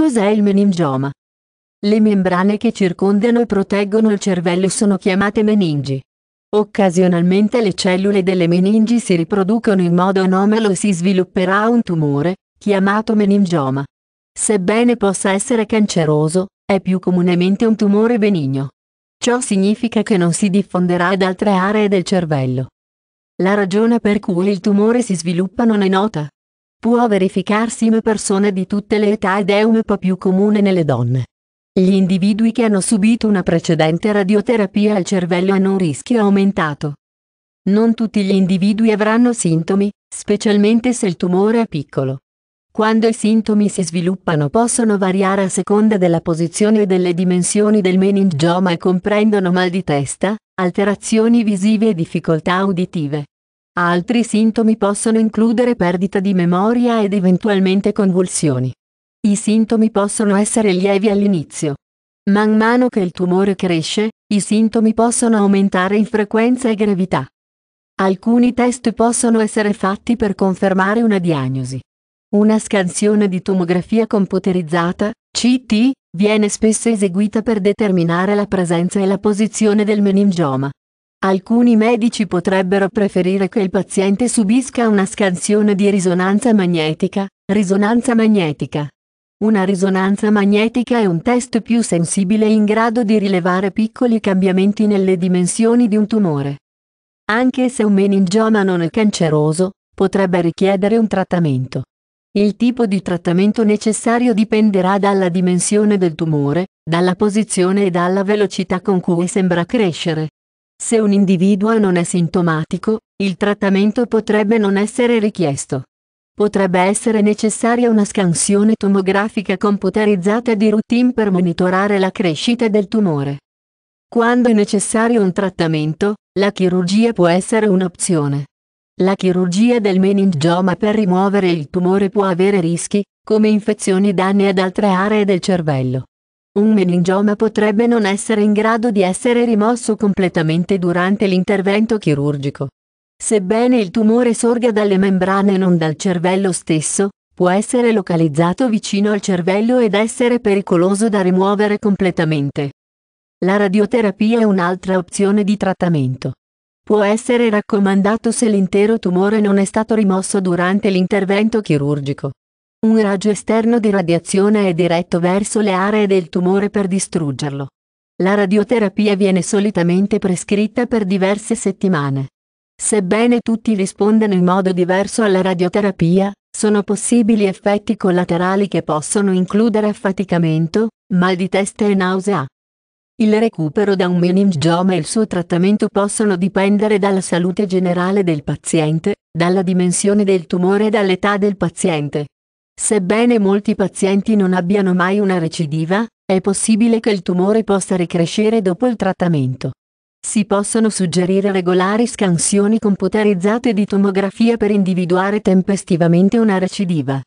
Cos'è il meningioma? Le membrane che circondano e proteggono il cervello sono chiamate meningi. Occasionalmente le cellule delle meningi si riproducono in modo anomalo e si svilupperà un tumore, chiamato meningioma. Sebbene possa essere canceroso, è più comunemente un tumore benigno. Ciò significa che non si diffonderà ad altre aree del cervello. La ragione per cui il tumore si sviluppa non è nota può verificarsi in persone di tutte le età ed è un po' più comune nelle donne. Gli individui che hanno subito una precedente radioterapia al cervello hanno un rischio aumentato. Non tutti gli individui avranno sintomi, specialmente se il tumore è piccolo. Quando i sintomi si sviluppano possono variare a seconda della posizione e delle dimensioni del meningioma e comprendono mal di testa, alterazioni visive e difficoltà uditive. Altri sintomi possono includere perdita di memoria ed eventualmente convulsioni. I sintomi possono essere lievi all'inizio. Man mano che il tumore cresce, i sintomi possono aumentare in frequenza e gravità. Alcuni test possono essere fatti per confermare una diagnosi. Una scansione di tomografia computerizzata, CT, viene spesso eseguita per determinare la presenza e la posizione del meningioma. Alcuni medici potrebbero preferire che il paziente subisca una scansione di risonanza magnetica, risonanza magnetica. Una risonanza magnetica è un test più sensibile in grado di rilevare piccoli cambiamenti nelle dimensioni di un tumore. Anche se un meningioma non è canceroso, potrebbe richiedere un trattamento. Il tipo di trattamento necessario dipenderà dalla dimensione del tumore, dalla posizione e dalla velocità con cui sembra crescere. Se un individuo non è sintomatico, il trattamento potrebbe non essere richiesto. Potrebbe essere necessaria una scansione tomografica computerizzata di routine per monitorare la crescita del tumore. Quando è necessario un trattamento, la chirurgia può essere un'opzione. La chirurgia del meningioma per rimuovere il tumore può avere rischi, come infezioni danni ad altre aree del cervello. Un meningioma potrebbe non essere in grado di essere rimosso completamente durante l'intervento chirurgico. Sebbene il tumore sorga dalle membrane e non dal cervello stesso, può essere localizzato vicino al cervello ed essere pericoloso da rimuovere completamente. La radioterapia è un'altra opzione di trattamento. Può essere raccomandato se l'intero tumore non è stato rimosso durante l'intervento chirurgico. Un raggio esterno di radiazione è diretto verso le aree del tumore per distruggerlo. La radioterapia viene solitamente prescritta per diverse settimane. Sebbene tutti rispondano in modo diverso alla radioterapia, sono possibili effetti collaterali che possono includere affaticamento, mal di testa e nausea. Il recupero da un meningioma e il suo trattamento possono dipendere dalla salute generale del paziente, dalla dimensione del tumore e dall'età del paziente. Sebbene molti pazienti non abbiano mai una recidiva, è possibile che il tumore possa ricrescere dopo il trattamento. Si possono suggerire regolari scansioni computerizzate di tomografia per individuare tempestivamente una recidiva.